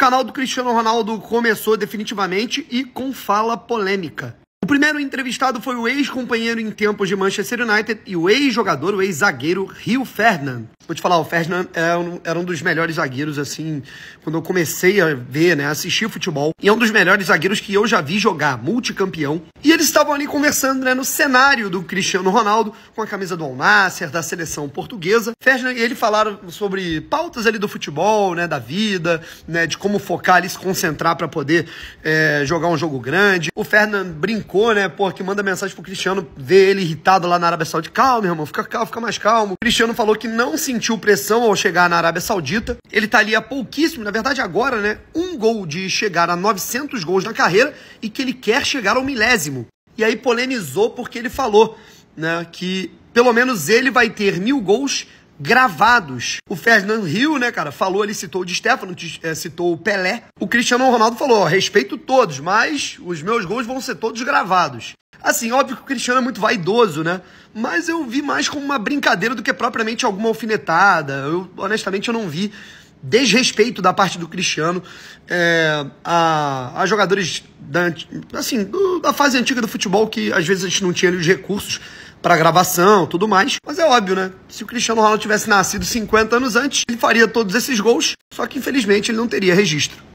O canal do Cristiano Ronaldo começou definitivamente e com fala polêmica. O primeiro entrevistado foi o ex-companheiro em tempos de Manchester United e o ex-jogador, o ex-zagueiro Rio Ferdinand. Vou te falar, o Ferdinand é era um dos melhores zagueiros, assim, quando eu comecei a ver, né, assistir futebol. E é um dos melhores zagueiros que eu já vi jogar, multicampeão. E eles estavam ali conversando, né, no cenário do Cristiano Ronaldo, com a camisa do Alnasser, da seleção portuguesa. Ferdinand e ele falaram sobre pautas ali do futebol, né, da vida, né, de como focar ali, se concentrar para poder é, jogar um jogo grande. O Ferdinand brincou, né, pô, que manda mensagem pro Cristiano, ver ele irritado lá na Arábia Saudita. Calma, irmão, fica calmo, fica mais calmo. O Cristiano falou que não se sentiu pressão ao chegar na Arábia Saudita. Ele está ali há pouquíssimo, na verdade agora, né? Um gol de chegar a 900 gols na carreira e que ele quer chegar ao milésimo. E aí polemizou porque ele falou né, que pelo menos ele vai ter mil gols gravados. O Fernando Hill, né, cara, falou, ele citou o Di Stefano, eh, citou o Pelé. O Cristiano Ronaldo falou, ó, respeito todos, mas os meus gols vão ser todos gravados. Assim, óbvio que o Cristiano é muito vaidoso, né? Mas eu vi mais como uma brincadeira do que propriamente alguma alfinetada. Eu, honestamente, eu não vi desrespeito da parte do Cristiano é, a, a, jogadores da, assim, do, da fase antiga do futebol que às vezes a gente não tinha ali, os recursos para gravação, tudo mais. Mas é óbvio, né? Se o Cristiano Ronaldo tivesse nascido 50 anos antes, ele faria todos esses gols, só que infelizmente ele não teria registro.